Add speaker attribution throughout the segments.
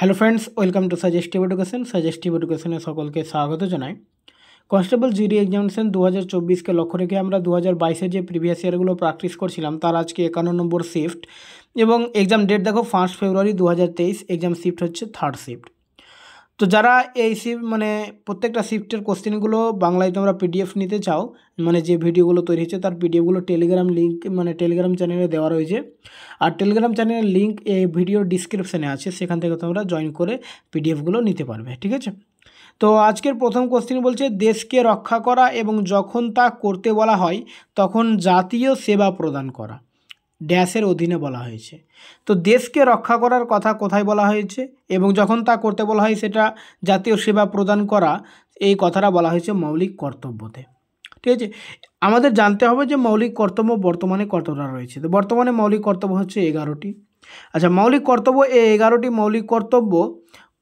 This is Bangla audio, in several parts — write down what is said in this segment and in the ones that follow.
Speaker 1: hello friends welcome to Suggestive Education Suggestive এডুকেশনে সকলকে স্বাগত জানাই কনস্টেবল জিডি এক্সামিনেশন দু হাজার চব্বিশকে লক্ষ্য রেখে আমরা দু হাজার বাইশের যে প্রিভিয়াস ইয়ারগুলো প্র্যাকটিস করছিলাম তার আজকে একান্ন নম্বর শিফট এবং এক্সাম ডেট দেখো ফার্স্ট ফেব্রুয়ারি দু হাজার তেইশ এক্সাম শিফট হচ্ছে থার্ড শিফট তো যারা এই শিফট মানে প্রত্যেকটা শিফটের কোশ্চেনগুলো বাংলায় তোমরা পিডিএফ নিতে চাও মানে যে ভিডিওগুলো তৈরি হয়েছে তার পিডিএফগুলো টেলিগ্রাম লিঙ্ক মানে টেলিগ্রাম চ্যানেলে দেওয়া রয়েছে আর টেলিগ্রাম চ্যানেলের লিঙ্ক এই ভিডিও ডিসক্রিপশানে আছে সেখান থেকে তোমরা জয়েন করে পিডিএফগুলো নিতে পারবে ঠিক আছে তো আজকের প্রথম কোশ্চেন বলছে দেশকে রক্ষা করা এবং যখন তা করতে বলা হয় তখন জাতীয় সেবা প্রদান করা ড্যাশের অধীনে বলা হয়েছে তো দেশকে রক্ষা করার কথা কোথায় বলা হয়েছে এবং যখন তা করতে বলা হয় সেটা জাতীয় সেবা প্রদান করা এই কথাটা বলা হয়েছে মৌলিক কর্তব্যতে ঠিক আছে আমাদের জানতে হবে যে মৌলিক কর্তব্য বর্তমানে কতটা রয়েছে তো বর্তমানে মৌলিক কর্তব্য হচ্ছে এগারোটি আচ্ছা মৌলিক কর্তব্য এই এগারোটি মৌলিক কর্তব্য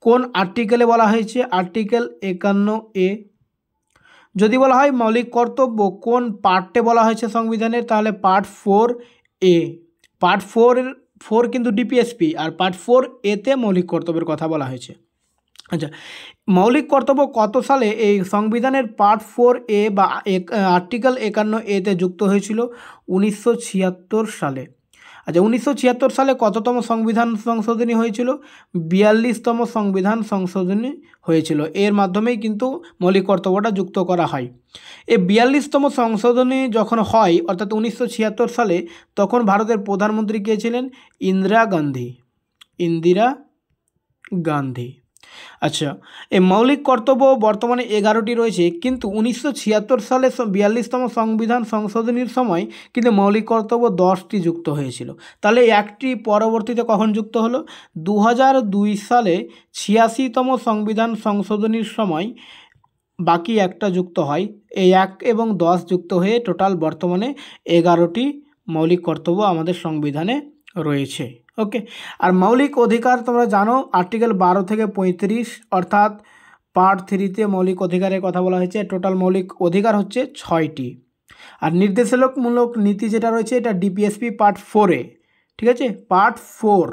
Speaker 1: কোন আর্টিকেলে বলা হয়েছে আর্টিকেল একান্ন এ যদি বলা হয় মৌলিক কর্তব্য কোন পার্টে বলা হয়েছে সংবিধানের তাহলে part four A part four four কিন্তু ডিপিএসপি আর পার্ট ফোর এতে মৌলিক কর্তব্যের কথা বলা হয়েছে আচ্ছা মৌলিক কর্তব্য কত সালে এই সংবিধানের পার্ট ফোর এ বা আর্টিকেল একান্ন এতে যুক্ত হয়েছিল উনিশশো সালে আচ্ছা উনিশশো সালে কততম সংবিধান সংশোধনী হয়েছিল বিয়াল্লিশতম সংবিধান সংশোধনী হয়েছিল এর মাধ্যমেই কিন্তু মৌলিক কর্তব্যটা যুক্ত করা হয় এ বিয়াল্লিশতম সংশোধনী যখন হয় অর্থাৎ উনিশশো সালে তখন ভারতের প্রধানমন্ত্রী কে ছিলেন ইন্দিরা গান্ধী ইন্দিরা গান্ধী আচ্ছা এই মৌলিক কর্তব্য বর্তমানে এগারোটি রয়েছে কিন্তু উনিশশো সালে বিয়াল্লিশতম সংবিধান সংশোধনীর সময় কিন্তু মৌলিক কর্তব্য দশটি যুক্ত হয়েছিল তাহলে একটি পরবর্তীতে কখন যুক্ত হলো দু সালে ছিয়াশিতম সংবিধান সংশোধনীর সময় বাকি একটা যুক্ত হয় এই এক এবং দশ যুক্ত হয়ে টোটাল বর্তমানে এগারোটি মৌলিক কর্তব্য আমাদের সংবিধানে রয়েছে ওকে আর মৌলিক অধিকার তোমরা জানো আর্টিকেল বারো থেকে পঁয়ত্রিশ অর্থাৎ পার্ট থ্রিতে মৌলিক অধিকারের কথা বলা হয়েছে টোটাল মৌলিক অধিকার হচ্ছে ছয়টি আর নির্দেশমূলক নীতি যেটা রয়েছে এটা ডিপিএসপি পার্ট ফোরে ঠিক আছে পার্ট ফোর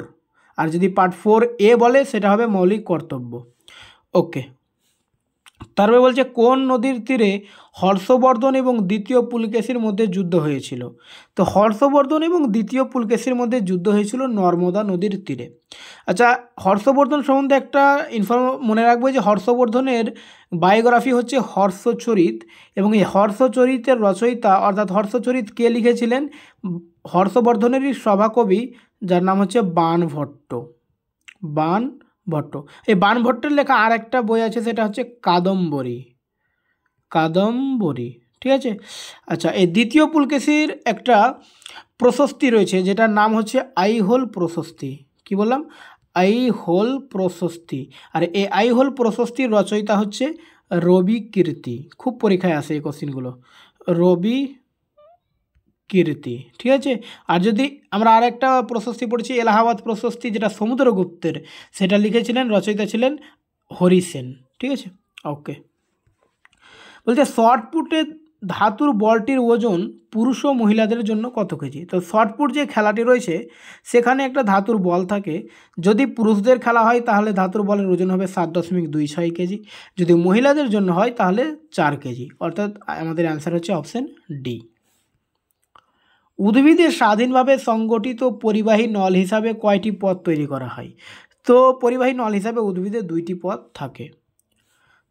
Speaker 1: আর যদি পার্ট ফোর এ বলে সেটা হবে মৌলিক কর্তব্য ওকে তারপরে বলছে কোন নদীর তীরে হর্ষবর্ধন এবং দ্বিতীয় পুলকেশির মধ্যে যুদ্ধ হয়েছিল তো হর্ষবর্ধন এবং দ্বিতীয় পুলকেশির মধ্যে যুদ্ধ হয়েছিল নর্মদা নদীর তীরে আচ্ছা হর্ষবর্ধন সম্বন্ধে একটা ইনফর্ম মনে রাখবো যে হর্ষবর্ধনের বায়োগ্রাফি হচ্ছে হর্ষচরিত এবং এই হর্ষচরিতের রচয়িতা অর্থাৎ হর্ষচরিত কে লিখেছিলেন হর্ষবর্ধনেরই সভাকবি যার নাম হচ্ছে বাণভট্ট বান ভট্ট এই বানভট্টের লেখা আর একটা বই আছে সেটা হচ্ছে কাদম্বরী কাদম্বরী ঠিক আছে আচ্ছা এই দ্বিতীয় পুলকেশির একটা প্রশস্তি রয়েছে যেটার নাম হচ্ছে আইহোল প্রশস্তি কি বললাম আইহোল প্রশস্তি আর এই আইহোল প্রশস্তির রচয়িতা হচ্ছে রবি কীর্তি খুব পরীক্ষায় আসে এই কোশ্চিনগুলো রবি কীর্তি ঠিক আছে আর যদি আমরা আর একটা প্রশস্তি পড়েছি এলাহাবাদ প্রশস্তি যেটা সমুদ্রগুপ্তের সেটা লিখেছিলেন রচয়িতা ছিলেন হরি সেন ঠিক আছে ওকে বলছে শর্টপুটে ধাতুর বলটির ওজন পুরুষ ও মহিলাদের জন্য কত কেজি তো শর্টপুট যে খেলাটি রয়েছে সেখানে একটা ধাতুর বল থাকে যদি পুরুষদের খেলা হয় তাহলে ধাতুর বলের ওজন হবে সাত দশমিক দুই ছয় কেজি যদি মহিলাদের জন্য হয় তাহলে চার কেজি অর্থাৎ আমাদের অ্যান্সার হচ্ছে অপশান ডি উদ্ভিদের স্বাধীনভাবে সংগঠিত পরিবাহী নল হিসাবে কয়টি পথ তৈরি করা হয় তো পরিবাহী নল হিসাবে উদ্ভিদের দুইটি পথ থাকে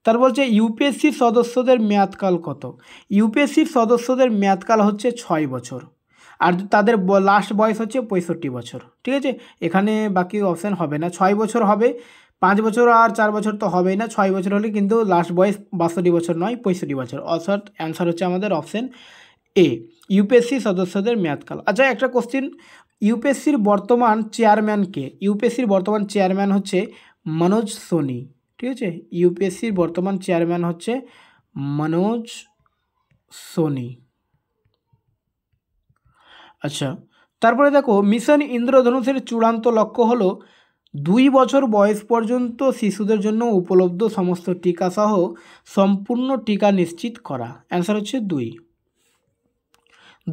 Speaker 1: তার বলছে ইউপিএসসি সদস্যদের মেয়াদকাল কত ইউপিএসসি সদস্যদের মেয়াদকাল হচ্ছে ছয় বছর আর তাদের লাস্ট বয়স হচ্ছে পঁয়ষট্টি বছর ঠিক আছে এখানে বাকি অপশান হবে না ছয় বছর হবে পাঁচ বছর আর চার বছর তো হবেই না ছয় বছর হলে কিন্তু লাস্ট বয়স বাষট্টি বছর নয় পঁয়ষট্টি বছর অর্থাৎ অ্যান্সার হচ্ছে আমাদের অপশান এ ইউপিএসসি সদস্যদের মেয়াদকাল আচ্ছা একটা কোশ্চিন ইউপিএসসির বর্তমান চেয়ারম্যান কে ইউপিএসসির বর্তমান চেয়ারম্যান হচ্ছে মনোজ সোনি ঠিক আছে ইউপিএসসির বর্তমান চেয়ারম্যান হচ্ছে মনোজ সোনি আচ্ছা তারপরে দেখো মিশন ইন্দ্রধনুষের চূড়ান্ত লক্ষ্য হল দুই বছর বয়স পর্যন্ত শিশুদের জন্য উপলব্ধ সমস্ত টিকাসহ সম্পূর্ণ টিকা নিশ্চিত করা অ্যান্সার হচ্ছে দুই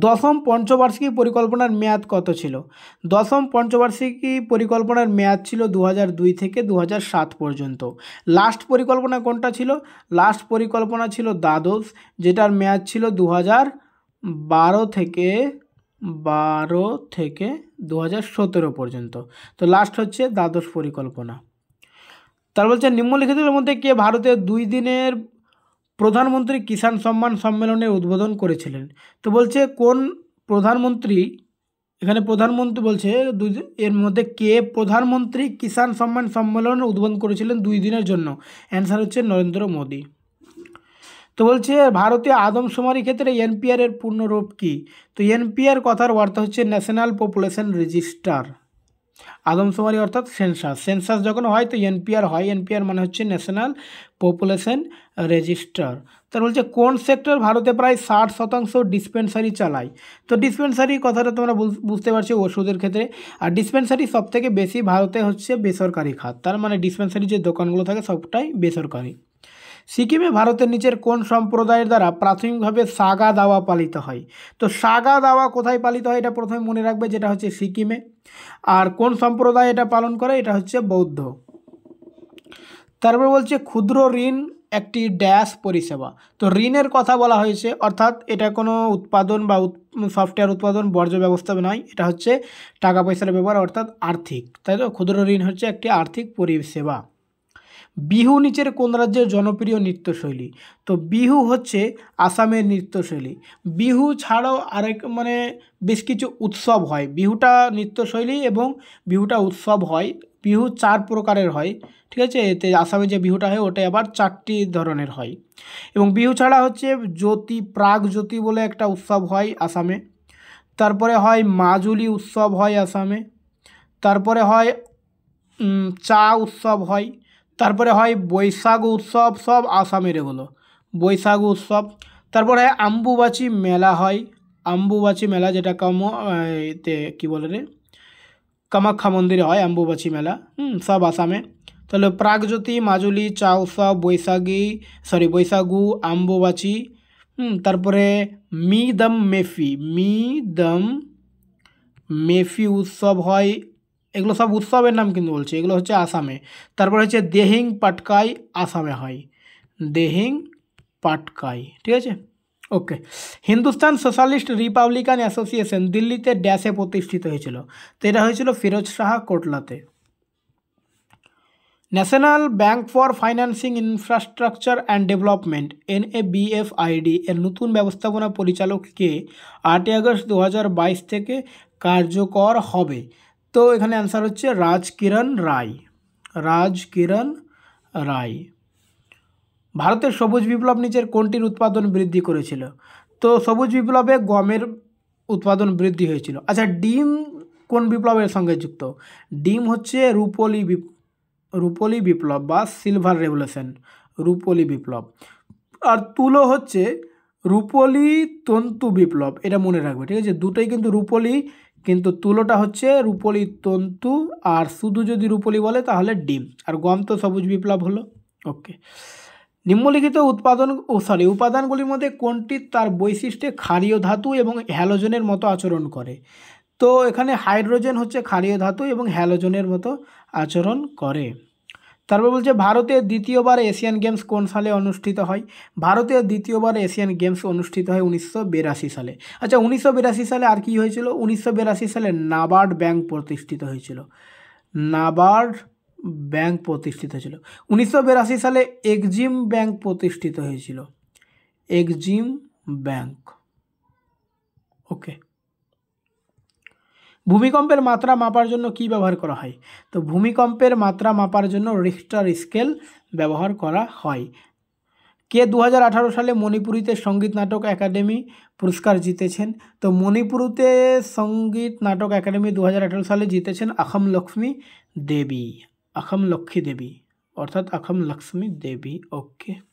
Speaker 1: দশম পঞ্চবার্ষিকী পরিকল্পনার মেয়াদ কত ছিল দশম পঞ্চবার্ষিকী পরিকল্পনার মেয়াদ ছিল দু দুই থেকে দু সাত পর্যন্ত লাস্ট পরিকল্পনা কোনটা ছিল লাস্ট পরিকল্পনা ছিল দ্বাদশ যেটার মেয়াদ ছিল দু বারো থেকে বারো থেকে দু হাজার পর্যন্ত তো লাস্ট হচ্ছে দ্বাদশ পরিকল্পনা তার বলছে নিম্নলিখিতের মধ্যে কে ভারতের দুই দিনের প্রধানমন্ত্রী কিষাণ সম্মান সম্মেলনে উদ্বোধন করেছিলেন তো বলছে কোন প্রধানমন্ত্রী এখানে প্রধানমন্ত্রী বলছে দুই এর মধ্যে কে প্রধানমন্ত্রী কিষাণ সম্মান সম্মেলন উদ্বোধন করেছিলেন দুই দিনের জন্য অ্যান্সার হচ্ছে নরেন্দ্র মোদী তো বলছে ভারতীয় আদমশুমারি ক্ষেত্রে এনপিআর এর পূর্ণরূপ কী তো এনপিআর কথার বার্তা হচ্ছে ন্যাশনাল পপুলেশন রেজিস্টার আদমশুমারি অর্থাৎ সেন্সাস সেন্সাস যখন হয় তো এনপিআর হয় এনপিআর মানে হচ্ছে ন্যাশনাল পপুলেশন রেজিস্টার তার বলছে কোন সেক্টর ভারতে প্রায় ষাট শতাংশ ডিসপেন্সারি চালায় তো ডিসপেন্সারি কথাটা তোমরা বুঝতে পারছো ওষুধের ক্ষেত্রে আর ডিসপেন্সারি সবথেকে বেশি ভারতে হচ্ছে বেসরকারি খাত তার মানে ডিসপেন্সারি যে দোকানগুলো থাকে সবটাই বেসরকারি সিকিমে ভারতের নিচের কোন সম্প্রদায়ের দ্বারা প্রাথমিকভাবে সাগা দাওয়া পালিত হয় তো সাগা দাওয়া কোথায় পালিত হয় এটা প্রথমে মনে রাখবে যেটা হচ্ছে সিকিমে আর কোন সম্প্রদায় এটা পালন করে এটা হচ্ছে বৌদ্ধ তারপর বলছে ক্ষুদ্র ঋণ একটি ড্যাশ পরিষেবা তো ঋণের কথা বলা হয়েছে অর্থাৎ এটা কোনো উৎপাদন বা সফটওয়্যার উৎপাদন বর্জ্য ব্যবস্থা নয় এটা হচ্ছে টাকা পয়সার ব্যবহার অর্থাৎ আর্থিক তাই তো ক্ষুদ্র ঋণ হচ্ছে একটি আর্থিক পরিষেবা বিহু নিচের কোন রাজ্যের জনপ্রিয় নৃত্যশৈলী তো বিহু হচ্ছে আসামের নৃত্যশৈলী বিহু ছাড়াও আরেক মানে বেশ কিছু উৎসব হয় বিহুটা নৃত্যশৈলী এবং বিহুটা উৎসব হয় বিহু চার প্রকারের হয় ঠিক আছে এতে আসামে যে বিহুটা হয় ওটা আবার চারটি ধরনের হয় এবং বিহু ছাড়া হচ্ছে জ্যোতি প্রাগ জ্যোতি বলে একটা উৎসব হয় আসামে তারপরে হয় মাজুলি উৎসব হয় আসামে তারপরে হয় চা উৎসব হয় তারপরে হয় বৈশাখ উৎসব সব আসামের এগুলো বৈশাখ উৎসব তারপরে আম্বুবাচি মেলা হয় আম্বুবাচি মেলা যেটা কাম এতে কী বলে রে কামাখ্যা মন্দিরে হয় আম্বুবাচি মেলা হুম সব আসামে তাহলে প্রাগজ্যোতি মাজুলি চাউসা বৈশাখী সরি বৈশাখু আম্বুবাচি হুম তারপরে মি দম মেফি মি দম মেফি উৎসব হয় এগুলো সব উৎসবের নাম কিন্তু বলছি এগুলো হচ্ছে আসামে তারপরে হচ্ছে দেহিং পাটকাই আসামে হয় দেহিং পাটকাই ঠিক আছে okay Hindustan Socialist Republican Association দিল্লিতে ড্যাশে প্রতিষ্ঠিত হয়েছিল তো এটা হয়েছিল ফিরোজ শাহ কোটলাতে National Bank for Financing Infrastructure and Development N A BFID এর নতুন ব্যবস্থাপনা পরিচালককে আটই আগস্ট দু থেকে কার্যকর হবে তো এখানে অ্যান্সার হচ্ছে রাজকিরণ রায় রাজকিরণ রায় ভারতের সবুজ বিপ্লব নিচের কোনটির উৎপাদন বৃদ্ধি করেছিল তো সবুজ বিপ্লবে গমের উৎপাদন বৃদ্ধি হয়েছিল আচ্ছা ডিম কোন বিপ্লবের সঙ্গে যুক্ত ডিম হচ্ছে রূপলি রূপলি বিপ্লব বা সিলভার রেভলিউশন রূপলি বিপ্লব আর তুলো হচ্ছে রূপলি তন্তু বিপ্লব এটা মনে রাখবে ঠিক আছে দুটোই কিন্তু রূপলি কিন্তু তুলোটা হচ্ছে রূপলি তন্তু আর শুধু যদি রূপলি বলে তাহলে ডিম আর গম তো সবুজ বিপ্লব হলো ওকে নিম্নলিখিত উৎপাদন ও সরি উপাদানগুলির মধ্যে কোনটি তার বৈশিষ্ট্যে ক্ষারীয় ধাতু এবং হ্যালোজেনের মতো আচরণ করে তো এখানে হাইড্রোজেন হচ্ছে ক্ষারীয় ধাতু এবং হ্যালোজেনের মতো আচরণ করে তারপর বলছে ভারতের দ্বিতীয়বার এশিয়ান গেমস কোন সালে অনুষ্ঠিত হয় ভারতের দ্বিতীয়বার এশিয়ান গেমস অনুষ্ঠিত হয় উনিশশো সালে আচ্ছা উনিশশো সালে আর কি হয়েছিল উনিশশো সালে নাবার্ড ব্যাংক প্রতিষ্ঠিত হয়েছিল নাবার্ড ব্যাংক প্রতিষ্ঠিত হয়েছিল উনিশশো সালে এক্সিম ব্যাংক প্রতিষ্ঠিত হয়েছিল এক্সিম ব্যাংক ওকে ভূমিকম্পের মাত্রা মাপার জন্য কি ব্যবহার করা হয় তো ভূমিকম্পের মাত্রা মাপার জন্য রিক্টার স্কেল ব্যবহার করা হয় কে দু সালে মণিপুরীতে সঙ্গীত নাটক একাডেমি পুরস্কার জিতেছেন তো মণিপুরতে সঙ্গীত নাটক একাডেমি দু সালে জিতেছেন আখম লক্ষ্মী দেবী আখম লক্ষ্মী দেবী অর্থাৎ আখম লক্ষ্মী দেবী ওকে